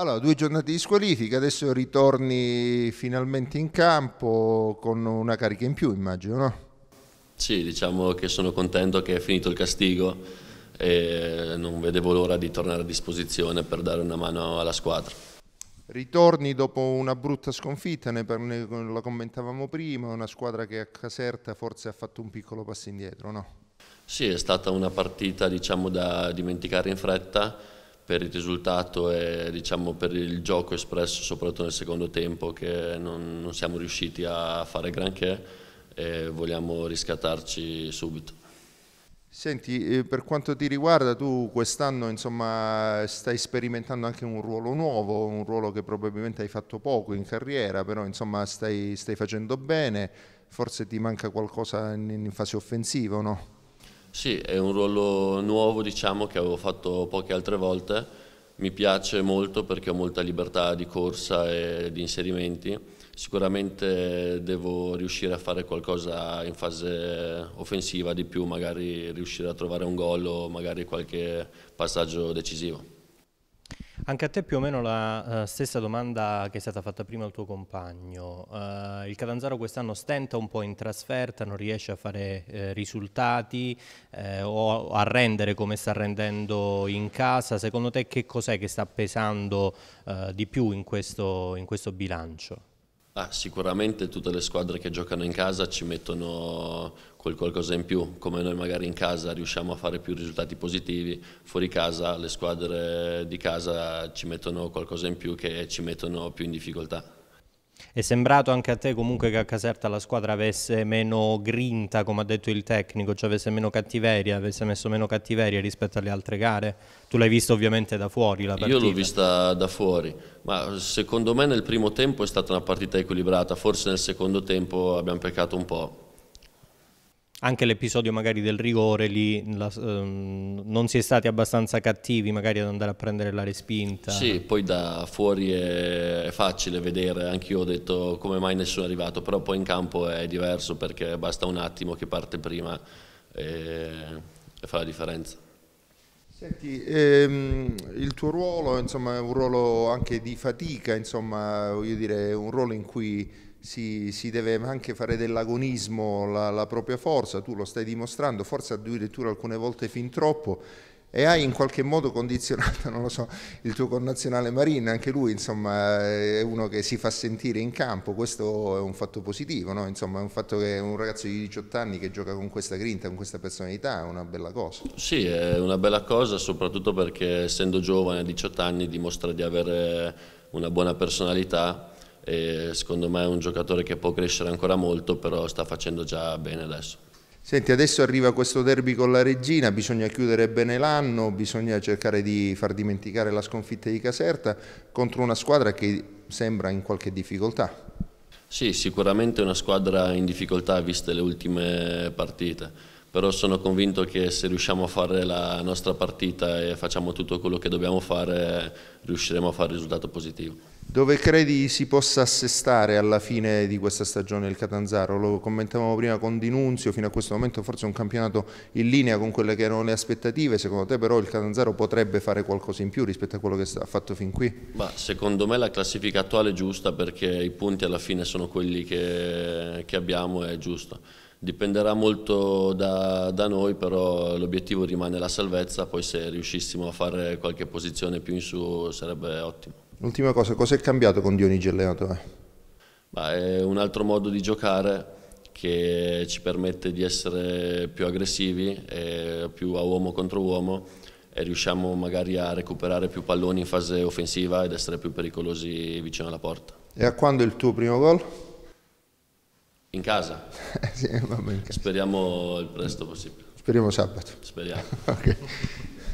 Allora, due giornate di squalifica, adesso ritorni finalmente in campo con una carica in più, immagino, no? Sì, diciamo che sono contento che è finito il castigo e non vedevo l'ora di tornare a disposizione per dare una mano alla squadra. Ritorni dopo una brutta sconfitta, ne, la commentavamo prima, una squadra che a Caserta forse ha fatto un piccolo passo indietro, no? Sì, è stata una partita diciamo, da dimenticare in fretta, per il risultato e diciamo, per il gioco espresso soprattutto nel secondo tempo che non, non siamo riusciti a fare granché e vogliamo riscattarci subito. Senti, eh, per quanto ti riguarda, tu quest'anno insomma, stai sperimentando anche un ruolo nuovo, un ruolo che probabilmente hai fatto poco in carriera, però insomma, stai, stai facendo bene, forse ti manca qualcosa in, in fase offensiva, no? Sì, è un ruolo nuovo diciamo, che avevo fatto poche altre volte, mi piace molto perché ho molta libertà di corsa e di inserimenti, sicuramente devo riuscire a fare qualcosa in fase offensiva di più, magari riuscire a trovare un gol o magari qualche passaggio decisivo. Anche a te più o meno la uh, stessa domanda che è stata fatta prima al tuo compagno. Uh, il Catanzaro quest'anno stenta un po' in trasferta, non riesce a fare eh, risultati eh, o a rendere come sta rendendo in casa. Secondo te che cos'è che sta pesando uh, di più in questo, in questo bilancio? Ah, sicuramente tutte le squadre che giocano in casa ci mettono qualcosa in più, come noi magari in casa riusciamo a fare più risultati positivi, fuori casa le squadre di casa ci mettono qualcosa in più che ci mettono più in difficoltà. È sembrato anche a te comunque che a Caserta la squadra avesse meno grinta, come ha detto il tecnico, cioè avesse meno cattiveria, avesse messo meno cattiveria rispetto alle altre gare? Tu l'hai vista ovviamente da fuori la partita. Io l'ho vista da fuori, ma secondo me nel primo tempo è stata una partita equilibrata, forse nel secondo tempo abbiamo peccato un po' anche l'episodio magari del rigore lì la, ehm, non si è stati abbastanza cattivi magari ad andare a prendere la respinta sì poi da fuori è, è facile vedere anche io ho detto come mai nessuno è arrivato però poi in campo è diverso perché basta un attimo che parte prima e, e fa la differenza Senti, ehm, il tuo ruolo insomma, è un ruolo anche di fatica, insomma, voglio dire, un ruolo in cui si, si, deve anche fare dell'agonismo la, la propria forza, tu lo stai dimostrando, forse addirittura alcune volte fin troppo, e hai in qualche modo condizionato, non lo so, il tuo connazionale Marine, anche lui insomma è uno che si fa sentire in campo, questo è un fatto positivo, no? insomma è un fatto che un ragazzo di 18 anni che gioca con questa grinta, con questa personalità è una bella cosa. Sì, è una bella cosa soprattutto perché essendo giovane a 18 anni dimostra di avere una buona personalità e secondo me è un giocatore che può crescere ancora molto, però sta facendo già bene adesso. Senti, adesso arriva questo derby con la Regina, bisogna chiudere bene l'anno, bisogna cercare di far dimenticare la sconfitta di Caserta contro una squadra che sembra in qualche difficoltà. Sì, sicuramente una squadra in difficoltà viste le ultime partite, però sono convinto che se riusciamo a fare la nostra partita e facciamo tutto quello che dobbiamo fare, riusciremo a fare il risultato positivo. Dove credi si possa assestare alla fine di questa stagione il Catanzaro? Lo commentavamo prima con Dinunzio, fino a questo momento forse un campionato in linea con quelle che erano le aspettative, secondo te però il Catanzaro potrebbe fare qualcosa in più rispetto a quello che ha fatto fin qui? Ma secondo me la classifica attuale è giusta perché i punti alla fine sono quelli che, che abbiamo e è giusto. Dipenderà molto da, da noi, però l'obiettivo rimane la salvezza, poi se riuscissimo a fare qualche posizione più in su sarebbe ottimo. L'ultima cosa, cosa è cambiato con Dionigi allenatore? Beh, è un altro modo di giocare che ci permette di essere più aggressivi, più a uomo contro uomo e riusciamo magari a recuperare più palloni in fase offensiva ed essere più pericolosi vicino alla porta. E a quando il tuo primo gol? In casa. sì, vabbè, in casa. Speriamo il presto possibile. Speriamo sabato. Speriamo. okay.